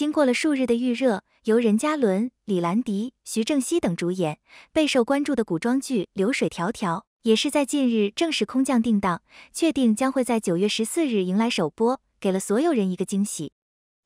经过了数日的预热，由任嘉伦、李兰迪、徐正溪等主演，备受关注的古装剧《流水迢迢》也是在近日正式空降定档，确定将会在九月十四日迎来首播，给了所有人一个惊喜。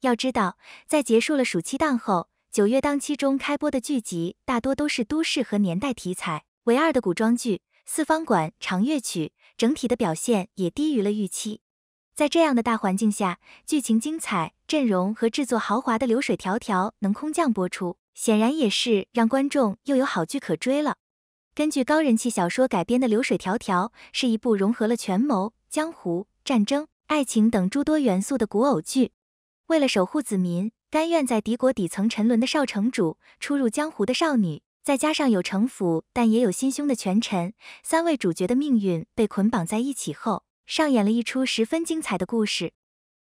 要知道，在结束了暑期档后，九月档期中开播的剧集大多都是都市和年代题材，唯二的古装剧《四方馆》《长乐曲》整体的表现也低于了预期。在这样的大环境下，剧情精彩、阵容和制作豪华的《流水迢迢》能空降播出，显然也是让观众又有好剧可追了。根据高人气小说改编的《流水迢迢》是一部融合了权谋、江湖、战争、爱情等诸多元素的古偶剧。为了守护子民，甘愿在敌国底层沉沦的少城主，初入江湖的少女，再加上有城府但也有心胸的权臣，三位主角的命运被捆绑在一起后。上演了一出十分精彩的故事，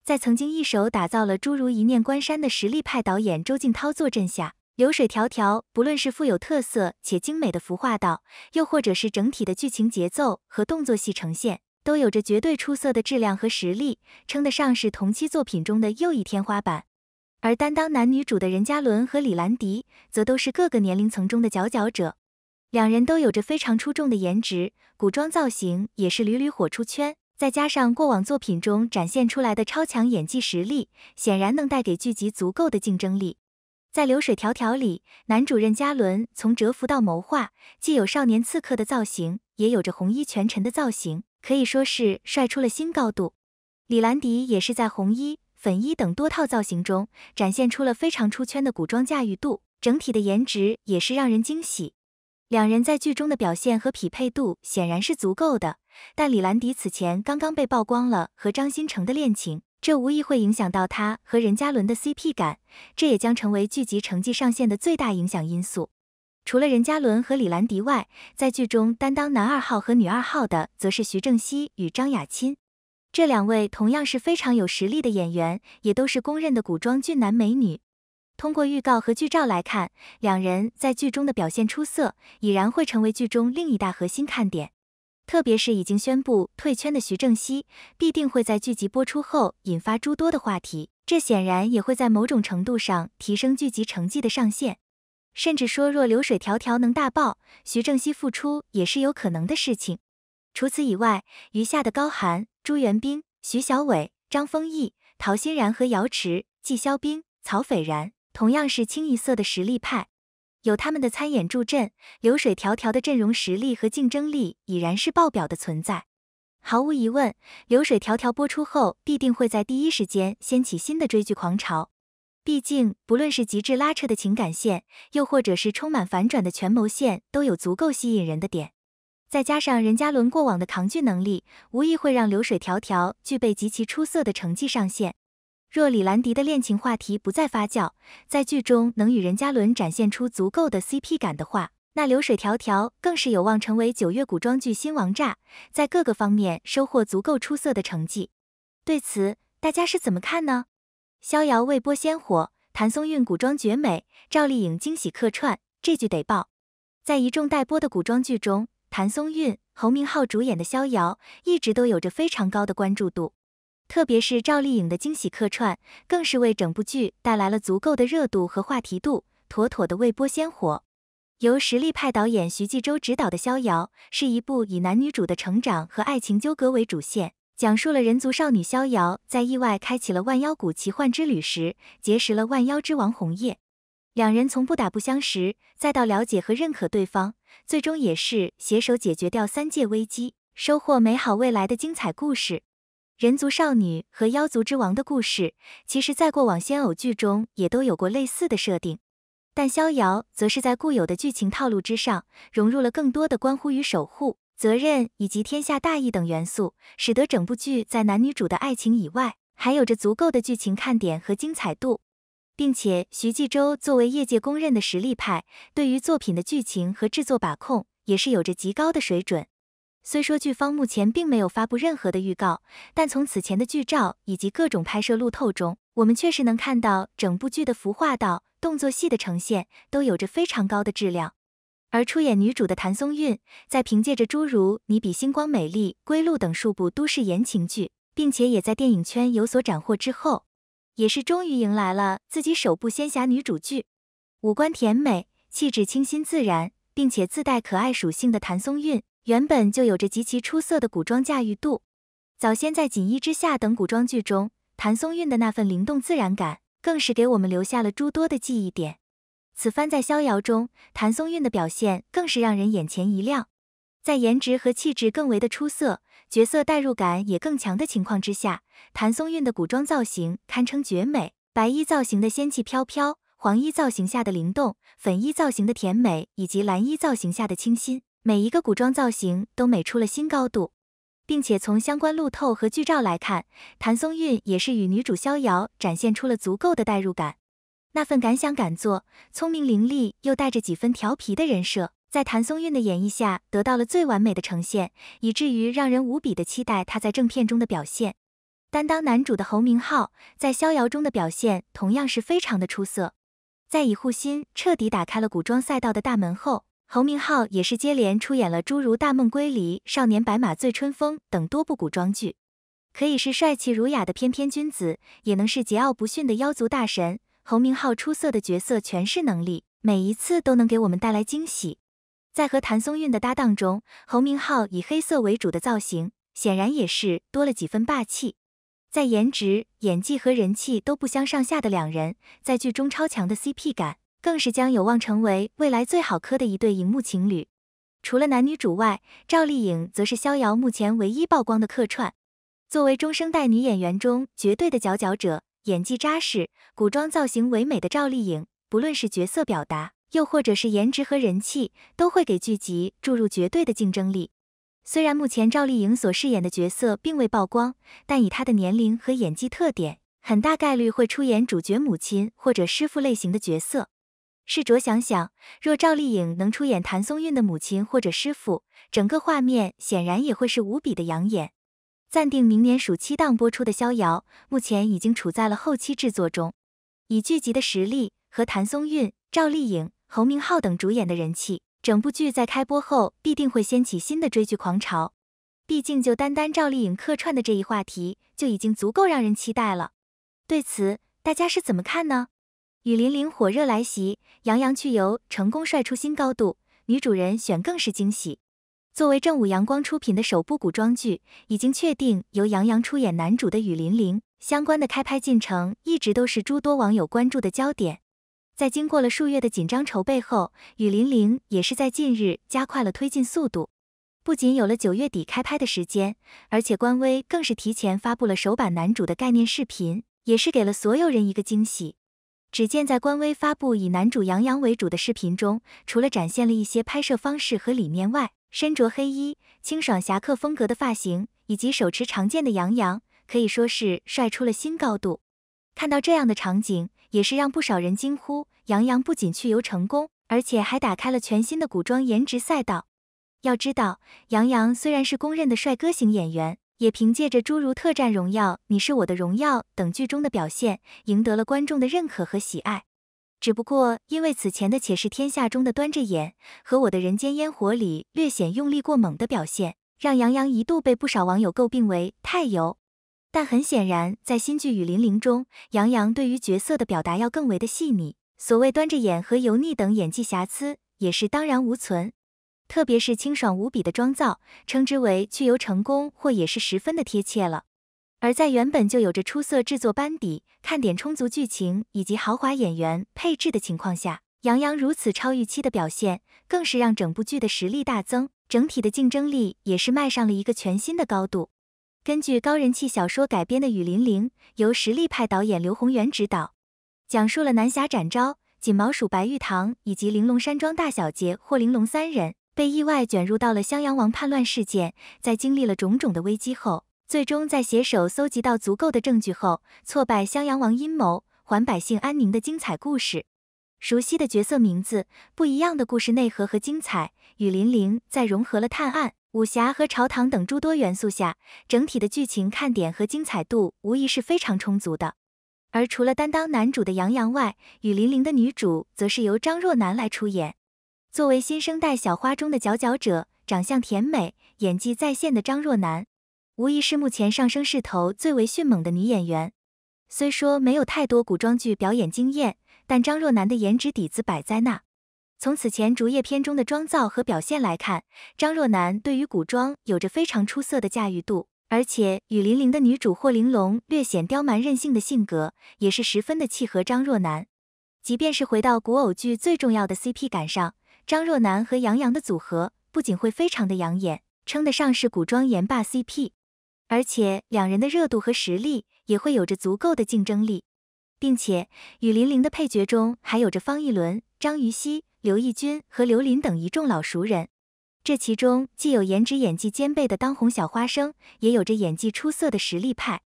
在曾经一手打造了诸如《一念关山》的实力派导演周静涛坐镇下，《流水迢迢》不论是富有特色且精美的服化道，又或者是整体的剧情节奏和动作戏呈现，都有着绝对出色的质量和实力，称得上是同期作品中的又一天花板。而担当男女主的任嘉伦和李兰迪，则都是各个年龄层中的佼佼者，两人都有着非常出众的颜值，古装造型也是屡屡火出圈。再加上过往作品中展现出来的超强演技实力，显然能带给剧集足够的竞争力。在《流水迢迢》里，男主任嘉伦从蛰伏到谋划，既有少年刺客的造型，也有着红衣权臣的造型，可以说是帅出了新高度。李兰迪也是在红衣、粉衣等多套造型中展现出了非常出圈的古装驾驭度，整体的颜值也是让人惊喜。两人在剧中的表现和匹配度显然是足够的，但李兰迪此前刚刚被曝光了和张新成的恋情，这无疑会影响到他和任嘉伦的 CP 感，这也将成为剧集成绩上限的最大影响因素。除了任嘉伦和李兰迪外，在剧中担当男二号和女二号的则是徐正溪与张雅钦，这两位同样是非常有实力的演员，也都是公认的古装俊男美女。通过预告和剧照来看，两人在剧中的表现出色，已然会成为剧中另一大核心看点。特别是已经宣布退圈的徐正溪，必定会在剧集播出后引发诸多的话题，这显然也会在某种程度上提升剧集成绩的上限。甚至说，若流水迢迢能大爆，徐正溪复出也是有可能的事情。除此以外，余下的高寒、朱元冰、徐小伟、张丰毅、陶欣然和姚池、纪肖冰、曹斐然。同样是清一色的实力派，有他们的参演助阵，流水迢迢的阵容实力和竞争力已然是爆表的存在。毫无疑问，流水迢迢播出后必定会在第一时间掀起新的追剧狂潮。毕竟，不论是极致拉扯的情感线，又或者是充满反转的权谋线，都有足够吸引人的点。再加上任嘉伦过往的扛剧能力，无疑会让流水迢迢具备极其出色的成绩上限。若李兰迪的恋情话题不再发酵，在剧中能与任嘉伦展现出足够的 CP 感的话，那《流水迢迢》更是有望成为九月古装剧新王炸，在各个方面收获足够出色的成绩。对此，大家是怎么看呢？《逍遥》未播先火，谭松韵古装绝美，赵丽颖惊喜客串，这剧得爆！在一众待播的古装剧中，谭松韵、侯明昊主演的《逍遥》一直都有着非常高的关注度。特别是赵丽颖的惊喜客串，更是为整部剧带来了足够的热度和话题度，妥妥的未播先火。由实力派导演徐纪周执导的《逍遥》，是一部以男女主的成长和爱情纠葛为主线，讲述了人族少女逍遥在意外开启了万妖谷奇幻之旅时，结识了万妖之王红叶，两人从不打不相识，再到了解和认可对方，最终也是携手解决掉三界危机，收获美好未来的精彩故事。人族少女和妖族之王的故事，其实，在过往仙偶剧中也都有过类似的设定，但《逍遥》则是在固有的剧情套路之上，融入了更多的关乎于守护、责任以及天下大义等元素，使得整部剧在男女主的爱情以外，还有着足够的剧情看点和精彩度。并且，徐继周作为业界公认的实力派，对于作品的剧情和制作把控也是有着极高的水准。虽说剧方目前并没有发布任何的预告，但从此前的剧照以及各种拍摄路透中，我们确实能看到整部剧的服化道、动作戏的呈现都有着非常高的质量。而出演女主的谭松韵，在凭借着诸如《你比星光美丽》《归路》等数部都市言情剧，并且也在电影圈有所斩获之后，也是终于迎来了自己首部仙侠女主剧。五官甜美、气质清新自然，并且自带可爱属性的谭松韵。原本就有着极其出色的古装驾驭度，早先在《锦衣之下》等古装剧中，谭松韵的那份灵动自然感，更是给我们留下了诸多的记忆点。此番在《逍遥》中，谭松韵的表现更是让人眼前一亮。在颜值和气质更为的出色，角色代入感也更强的情况之下，谭松韵的古装造型堪称绝美。白衣造型的仙气飘飘，黄衣造型下的灵动，粉衣造型的甜美，以及蓝衣造型下的清新。每一个古装造型都美出了新高度，并且从相关路透和剧照来看，谭松韵也是与女主逍遥展现出了足够的代入感。那份敢想敢做、聪明伶俐又带着几分调皮的人设，在谭松韵的演绎下得到了最完美的呈现，以至于让人无比的期待她在正片中的表现。担当男主的侯明昊在逍遥中的表现同样是非常的出色。在以护心彻底打开了古装赛道的大门后。侯明昊也是接连出演了诸如《大梦归离》《少年白马醉春风》等多部古装剧，可以是帅气儒雅的翩翩君子，也能是桀骜不驯的妖族大神。侯明昊出色的角色诠释能力，每一次都能给我们带来惊喜。在和谭松韵的搭档中，侯明昊以黑色为主的造型，显然也是多了几分霸气。在颜值、演技和人气都不相上下的两人，在剧中超强的 CP 感。更是将有望成为未来最好磕的一对荧幕情侣。除了男女主外，赵丽颖则是逍遥目前唯一曝光的客串。作为中生代女演员中绝对的佼佼者，演技扎实、古装造型唯美的赵丽颖，不论是角色表达，又或者是颜值和人气，都会给剧集注入绝对的竞争力。虽然目前赵丽颖所饰演的角色并未曝光，但以她的年龄和演技特点，很大概率会出演主角母亲或者师父类型的角色。试着想想，若赵丽颖能出演谭松韵的母亲或者师傅，整个画面显然也会是无比的养眼。暂定明年暑期档播出的《逍遥》，目前已经处在了后期制作中。以剧集的实力和谭松韵、赵丽颖、侯明昊等主演的人气，整部剧在开播后必定会掀起新的追剧狂潮。毕竟，就单单赵丽颖客串的这一话题，就已经足够让人期待了。对此，大家是怎么看呢？《雨霖铃》火热来袭，杨洋去游成功帅出新高度，女主人选更是惊喜。作为正午阳光出品的首部古装剧，已经确定由杨洋出演男主的《雨霖铃》相关的开拍进程，一直都是诸多网友关注的焦点。在经过了数月的紧张筹备后，《雨霖铃》也是在近日加快了推进速度，不仅有了九月底开拍的时间，而且官微更是提前发布了首版男主的概念视频，也是给了所有人一个惊喜。只见在官微发布以男主杨洋为主的视频中，除了展现了一些拍摄方式和理念外，身着黑衣、清爽侠客风格的发型，以及手持长剑的杨洋，可以说是帅出了新高度。看到这样的场景，也是让不少人惊呼：杨洋不仅去游成功，而且还打开了全新的古装颜值赛道。要知道，杨洋虽然是公认的帅哥型演员。也凭借着诸如《特战荣耀》《你是我的荣耀》等剧中的表现，赢得了观众的认可和喜爱。只不过因为此前的《且是天下》中的端着眼和《我的人间烟火》里略显用力过猛的表现，让杨洋一度被不少网友诟病为太油。但很显然，在新剧《雨霖铃》中，杨洋对于角色的表达要更为的细腻，所谓端着眼和油腻等演技瑕疵也是荡然无存。特别是清爽无比的妆造，称之为去油成功或也是十分的贴切了。而在原本就有着出色制作班底、看点充足剧情以及豪华演员配置的情况下，杨洋如此超预期的表现，更是让整部剧的实力大增，整体的竞争力也是迈上了一个全新的高度。根据高人气小说改编的《雨霖铃》，由实力派导演刘宏源执导，讲述了南侠展昭、锦毛鼠白玉堂以及玲珑山庄大小姐霍玲珑三人。被意外卷入到了襄阳王叛乱事件，在经历了种种的危机后，最终在携手搜集到足够的证据后，挫败襄阳王阴谋，还百姓安宁的精彩故事。熟悉的角色名字，不一样的故事内核和精彩，《雨霖铃》在融合了探案、武侠和朝堂等诸多元素下，整体的剧情看点和精彩度无疑是非常充足的。而除了担当男主的杨洋外，《雨霖铃》的女主则是由张若楠来出演。作为新生代小花中的佼佼者，长相甜美、演技在线的张若楠，无疑是目前上升势头最为迅猛的女演员。虽说没有太多古装剧表演经验，但张若楠的颜值底子摆在那。从此前《竹叶篇》中的妆造和表现来看，张若楠对于古装有着非常出色的驾驭度。而且，《雨霖铃》的女主霍玲珑略显刁蛮任性的性格，也是十分的契合张若楠。即便是回到古偶剧最重要的 CP 感上。张若楠和杨洋的组合不仅会非常的养眼，称得上是古装颜霸 CP，而且两人的热度和实力也会有着足够的竞争力。并且《雨霖铃》的配角中还有着方逸伦、张予曦、刘奕君和刘琳等一众老熟人，这其中既有颜值演技兼备的当红小花生，也有着演技出色的实力派，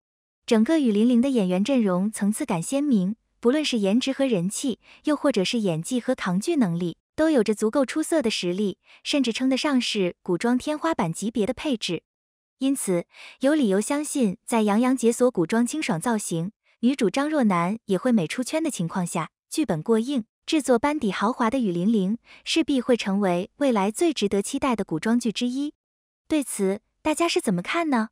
整个《雨霖铃》的演员阵容层次感鲜明，不论是颜值和人气，又或者是演技和扛剧能力。都有着足够出色的实力，甚至称得上是古装天花板级别的配置，因此有理由相信，在杨洋解锁古装清爽造型，女主张若楠也会美出圈的情况下，剧本过硬、制作班底豪华的《雨霖铃》势必会成为未来最值得期待的古装剧之一。对此，大家是怎么看呢？